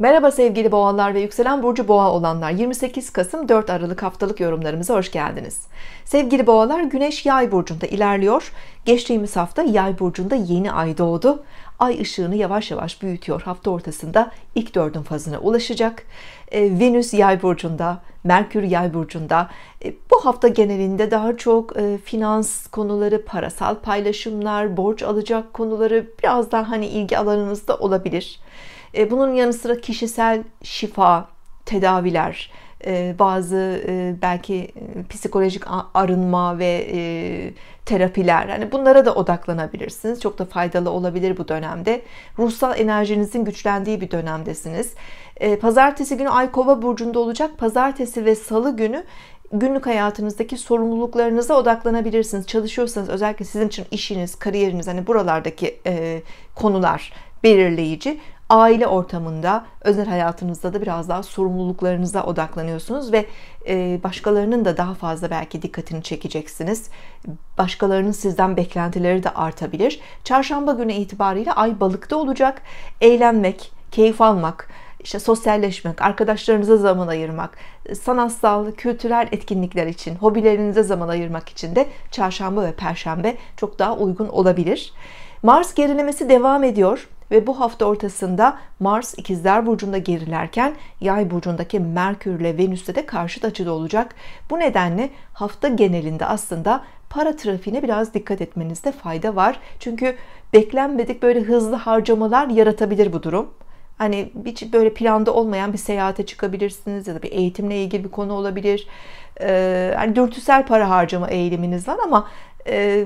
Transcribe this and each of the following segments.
Merhaba sevgili boğalar ve yükselen burcu boğa olanlar 28 Kasım 4 Aralık haftalık yorumlarımıza hoş geldiniz sevgili boğalar Güneş yay burcunda ilerliyor geçtiğimiz hafta yay burcunda yeni ay doğdu ay ışığını yavaş yavaş büyütüyor hafta ortasında ilk dördün fazına ulaşacak e, Venüs yay burcunda Merkür yay burcunda e, bu hafta genelinde daha çok e, finans konuları parasal paylaşımlar borç alacak konuları biraz daha hani ilgi alanınızda olabilir e, bunun yanı sıra kişisel şifa, tedaviler, e, bazı e, belki psikolojik arınma ve terapiler hani bunlara da odaklanabilirsiniz. Çok da faydalı olabilir bu dönemde. Ruhsal enerjinizin güçlendiği bir dönemdesiniz. Pazartesi günü Ay Kova burcunda olacak. Pazartesi ve Salı günü günlük hayatınızdaki sorumluluklarınıza odaklanabilirsiniz. Çalışıyorsanız özellikle sizin için işiniz, kariyeriniz hani buralardaki konular belirleyici aile ortamında, özel hayatınızda da biraz daha sorumluluklarınıza odaklanıyorsunuz ve e, başkalarının da daha fazla belki dikkatini çekeceksiniz. Başkalarının sizden beklentileri de artabilir. Çarşamba günü itibariyle ay balıkta olacak. Eğlenmek, keyif almak, işte sosyalleşmek, arkadaşlarınıza zaman ayırmak, sanatsal, kültürel etkinlikler için, hobilerinize zaman ayırmak için de çarşamba ve perşembe çok daha uygun olabilir. Mars gerilemesi devam ediyor ve bu hafta ortasında Mars ikizler burcunda gerilerken Yay burcundaki Merkür ile Venüs'te de karşıt açıda olacak. Bu nedenle hafta genelinde aslında para trafiğine biraz dikkat etmenizde fayda var. Çünkü beklenmedik böyle hızlı harcamalar yaratabilir bu durum. Hani hiç böyle planda olmayan bir seyahate çıkabilirsiniz ya da bir eğitimle ilgili bir konu olabilir. Ee, hani dürtüsel para harcama eğiliminiz var ama e,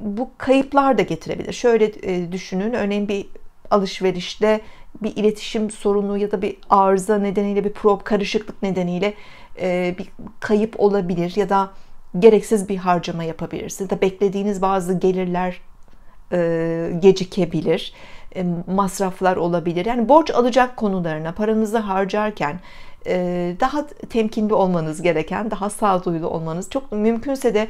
bu kayıplar da getirebilir. Şöyle e, düşünün, örneğin bir alışverişte bir iletişim sorunu ya da bir arıza nedeniyle bir prop karışıklık nedeniyle e, bir kayıp olabilir ya da gereksiz bir harcama yapabilirsiniz. Ya da beklediğiniz bazı gelirler e, gecikebilir. E, masraflar olabilir. Yani borç alacak konularına paranızı harcarken daha temkinli olmanız gereken, daha sağduyulu olmanız çok mümkünse de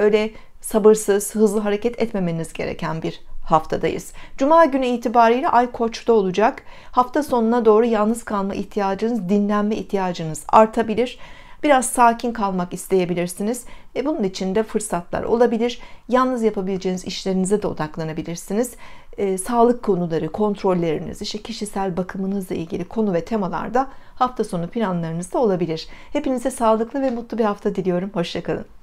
öyle sabırsız, hızlı hareket etmemeniz gereken bir haftadayız. Cuma günü itibariyle ay koçta olacak. Hafta sonuna doğru yalnız kalma ihtiyacınız, dinlenme ihtiyacınız artabilir. Biraz sakin kalmak isteyebilirsiniz ve bunun için de fırsatlar olabilir. Yalnız yapabileceğiniz işlerinize de odaklanabilirsiniz. E, sağlık konuları, kontrolleriniz, işte kişisel bakımınızla ilgili konu ve temalarda hafta sonu planlarınız da olabilir. Hepinize sağlıklı ve mutlu bir hafta diliyorum. Hoşçakalın.